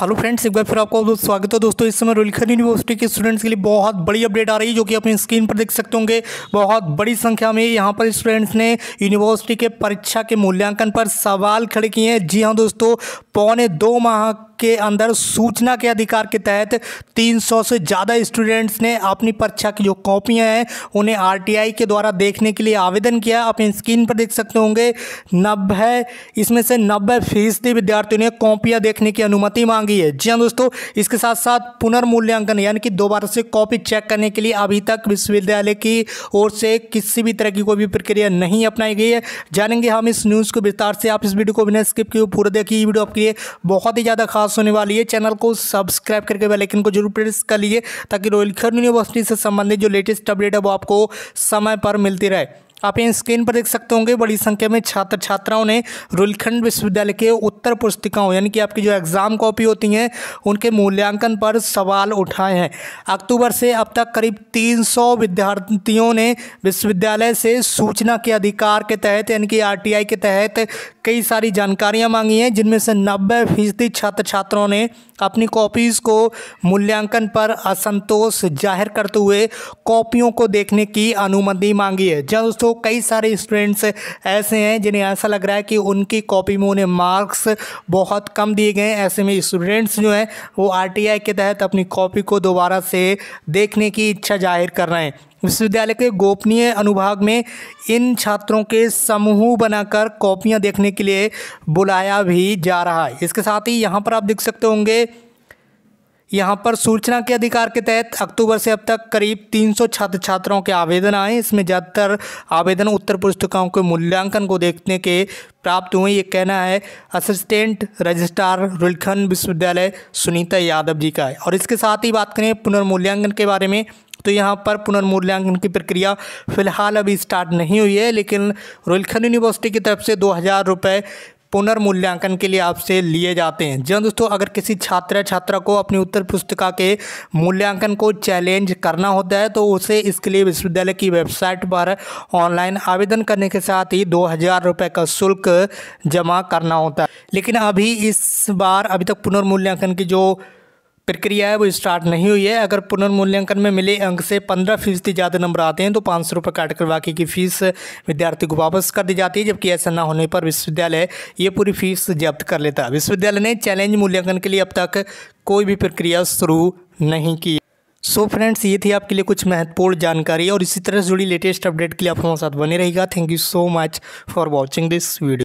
hello friends एक बार फिर आपका बहुत स्वागत है दोस्तों इस समय रुलखंड यूनिवर्सिटी के स्टूडेंट्स के लिए बहुत बड़ी अपडेट आ रही है जो कि अपनी स्क्रीन पर देख सकते होंगे बहुत बड़ी संख्या में यहाँ पर स्टूडेंट्स ने यूनिवर्सिटी के परीक्षा के मूल्यांकन पर सवाल खड़े किए हैं जी हाँ दोस्तों पौने दो माह के अंदर सूचना के अधिकार के तहत 300 से ज़्यादा स्टूडेंट्स ने अपनी परीक्षा की जो कॉपियाँ हैं उन्हें आरटीआई के द्वारा देखने के लिए आवेदन किया आप स्क्रीन पर देख सकते होंगे नब्बे इसमें से नब्बे फीसदी विद्यार्थियों ने कॉपियाँ देखने की अनुमति मांगी मांगी है जी हाँ दोस्तों इसके साथ साथ पुनर्मूल्यांकन यानी कि दोबारा से कॉपी चेक करने के लिए अभी तक विश्वविद्यालय की ओर से किसी भी तरह की कोई भी प्रक्रिया नहीं अपनाई गई है जानेंगे हम इस न्यूज़ को विस्तार से आप इस वीडियो को बिना स्किप किए पूरा देखिए वीडियो आपके लिए बहुत ही ज़्यादा खास होने वाली है चैनल को सब्सक्राइब करके बेलाइकन को जरूर प्रेस कर लिए ताकि रोयल खर यूनिवर्सिटी से संबंधित जो लेटेस्ट अपडेट है वो आपको समय पर मिलती रहे आप यहाँ स्क्रीन पर देख सकते होंगे बड़ी संख्या में छात्र छात्राओं ने रुलखंड विश्वविद्यालय के उत्तर पुस्तिकाओं यानी कि आपकी जो एग्ज़ाम कॉपी होती हैं उनके मूल्यांकन पर सवाल उठाए हैं अक्टूबर से अब तक करीब 300 विद्यार्थियों ने विश्वविद्यालय से सूचना के अधिकार के तहत यानी कि आर के तहत कई सारी जानकारियाँ मांगी हैं जिनमें से नब्बे फीसदी छात्र छात्राओं ने अपनी कॉपीज़ को मूल्यांकन पर असंतोष जाहिर करते हुए कॉपियों को देखने की अनुमति मांगी है जब दोस्तों दोस्तों कई सारे स्टूडेंट्स ऐसे हैं जिन्हें ऐसा लग रहा है कि उनकी कॉपी में उन्हें मार्क्स बहुत कम दिए गए हैं ऐसे में स्टूडेंट्स जो हैं वो आर के तहत अपनी कॉपी को दोबारा से देखने की इच्छा जाहिर कर रहे हैं विश्वविद्यालय के गोपनीय अनुभाग में इन छात्रों के समूह बनाकर कॉपियां देखने के लिए बुलाया भी जा रहा है इसके साथ ही यहाँ पर आप देख सकते होंगे यहाँ पर सूचना के अधिकार के तहत अक्टूबर से अब तक करीब 300 छात्र छात्राओं के आवेदन आए इसमें ज़्यादातर आवेदन उत्तर पुस्तिकाओं के मूल्यांकन को देखने के प्राप्त हुए ये कहना है असिस्टेंट रजिस्ट्रार रुलखंड विश्वविद्यालय सुनीता यादव जी का है और इसके साथ ही बात करें पुनर्मूल्यांकन के बारे में तो यहाँ पर पुनर्मूल्यांकन की प्रक्रिया फिलहाल अभी स्टार्ट नहीं हुई है लेकिन रुलखन यूनिवर्सिटी की तरफ से दो हज़ार रुपये पुनर्मूल्यांकन के लिए आपसे लिए जाते हैं जी हाँ दोस्तों अगर किसी छात्र या छात्रा को अपनी उत्तर पुस्तिका के मूल्यांकन को चैलेंज करना होता है तो उसे इसके लिए विश्वविद्यालय की वेबसाइट पर ऑनलाइन आवेदन करने के साथ ही दो हज़ार रुपये का शुल्क जमा करना होता है लेकिन अभी इस बार अभी तक पुनर्मूल्यांकन की जो प्रक्रिया है वो स्टार्ट नहीं हुई है अगर पुनर्मूल्यांकन में मिले अंक से पंद्रह फीसदी ज़्यादा नंबर आते हैं तो पाँच सौ रुपये काट कर बाकी की फ़ीस विद्यार्थी को वापस कर दी जाती है जबकि ऐसा ना होने पर विश्वविद्यालय ये पूरी फीस जब्त कर लेता है विश्वविद्यालय ने चैलेंज मूल्यांकन के लिए अब तक कोई भी प्रक्रिया शुरू नहीं की सो so फ्रेंड्स ये थी आपके लिए कुछ महत्वपूर्ण जानकारी और इसी तरह से जुड़ी लेटेस्ट अपडेट के लिए आप हमारे साथ बने रहेगा thank you so much for watching this video